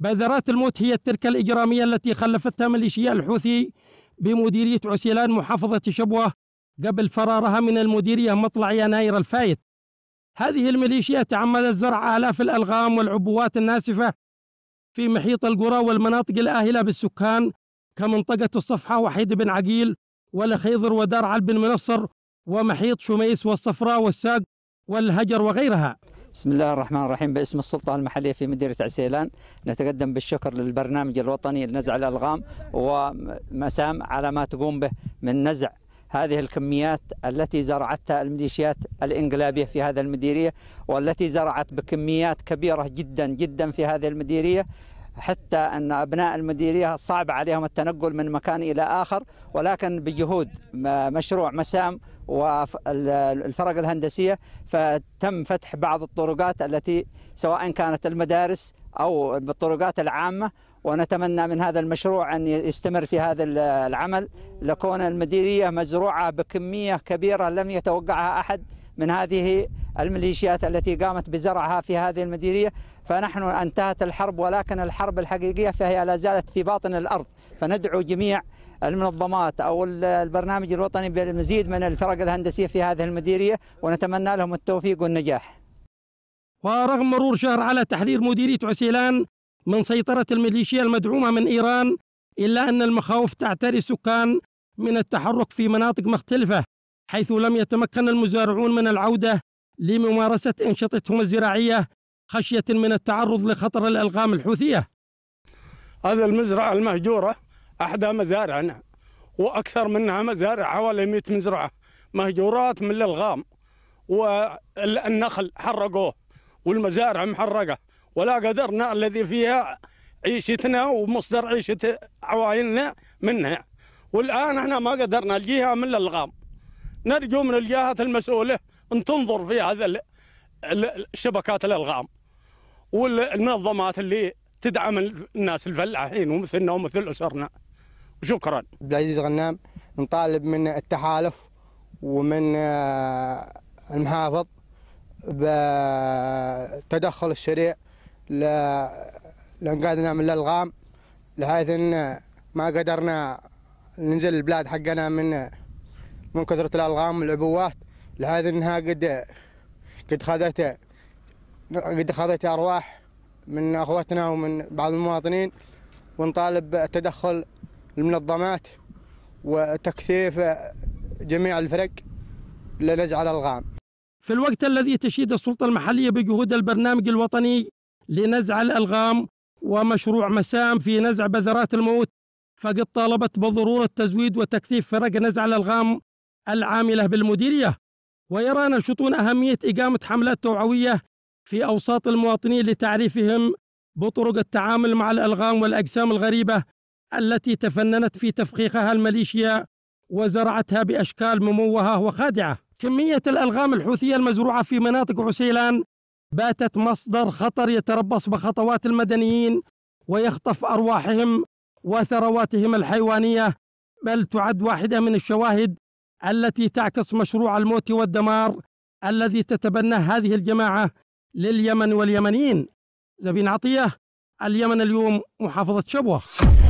بذرات الموت هي التركة الإجرامية التي خلفتها ميليشيا الحوثي بمديرية عسيلان محافظة شبوة قبل فرارها من المديرية مطلع يناير الفايت هذه الميليشيا تعمدت زرع آلاف الألغام والعبوات الناسفة في محيط القرى والمناطق الآهلة بالسكان كمنطقة الصفحة وحيد بن عقيل والخيضر ودار بن منصر ومحيط شميس والصفراء والساق والهجر وغيرها بسم الله الرحمن الرحيم باسم السلطة المحلية في مديرية عسيلان نتقدم بالشكر للبرنامج الوطني لنزع الألغام ومسام على ما تقوم به من نزع هذه الكميات التي زرعتها الميليشيات الإنقلابية في هذا المديرية والتي زرعت بكميات كبيرة جدا جدا في هذه المديرية حتى أن أبناء المديرية صعب عليهم التنقل من مكان إلى آخر ولكن بجهود مشروع مسام والفرق الهندسية فتم فتح بعض الطرقات التي سواء كانت المدارس أو الطرقات العامة ونتمنى من هذا المشروع أن يستمر في هذا العمل لكون المديرية مزروعة بكمية كبيرة لم يتوقعها أحد من هذه الميليشيات التي قامت بزرعها في هذه المديرية فنحن انتهت الحرب ولكن الحرب الحقيقية فهي لا زالت في باطن الأرض فندعو جميع المنظمات أو البرنامج الوطني بالمزيد من الفرق الهندسية في هذه المديرية ونتمنى لهم التوفيق والنجاح ورغم مرور شهر على تحرير مديرية عسيلان من سيطرة الميليشيا المدعومة من إيران إلا أن المخاوف تعتري السكان من التحرك في مناطق مختلفة حيث لم يتمكن المزارعون من العودة لممارسة أنشطتهم الزراعية خشية من التعرض لخطر الألغام الحوثية هذا المزرعة المهجورة أحدى مزارعنا وأكثر منها مزارع حوالي 100 مزرعة مهجورات من الألغام والنخل حرقوه والمزارع محرقة ولا قدرنا الذي فيها عيشتنا ومصدر عيشة عوائلنا منها والآن احنا ما قدرنا الجهة من الألغام نرجو من الجهات المسؤولة أن تنظر في هذا الشبكات الألغام والمنظمات اللي تدعم الناس الفلاحين ومثلنا ومثل أسرنا شكرا عبد العزيز غنام نطالب من التحالف ومن آه، المحافظ بالتدخل السريع لانقاذنا نعم من الالغام بحيث ان ما قدرنا ننزل البلاد حقنا من من كثرة الألغام والعبوات لهذا أنها قد قد خذت قد خذت أرواح من أخوتنا ومن بعض المواطنين ونطالب تدخل المنظمات وتكثيف جميع الفرق لنزع الألغام في الوقت الذي تشيد السلطة المحلية بجهود البرنامج الوطني لنزع الألغام ومشروع مسام في نزع بذرات الموت فقد طالبت بضرورة تزويد وتكثيف فرق نزع الألغام العاملة بالمديرية ويرى نشطون أهمية إقامة حملات توعوية في أوساط المواطنين لتعريفهم بطرق التعامل مع الألغام والأجسام الغريبة التي تفننت في تفخيخها الميليشيا وزرعتها بأشكال مموهة وخادعة كمية الألغام الحوثية المزروعة في مناطق عسيلان باتت مصدر خطر يتربص بخطوات المدنيين ويخطف أرواحهم وثرواتهم الحيوانية بل تعد واحدة من الشواهد التي تعكس مشروع الموت والدمار الذي تتبناه هذه الجماعة لليمن واليمنيين زبين عطية اليمن اليوم محافظة شبوة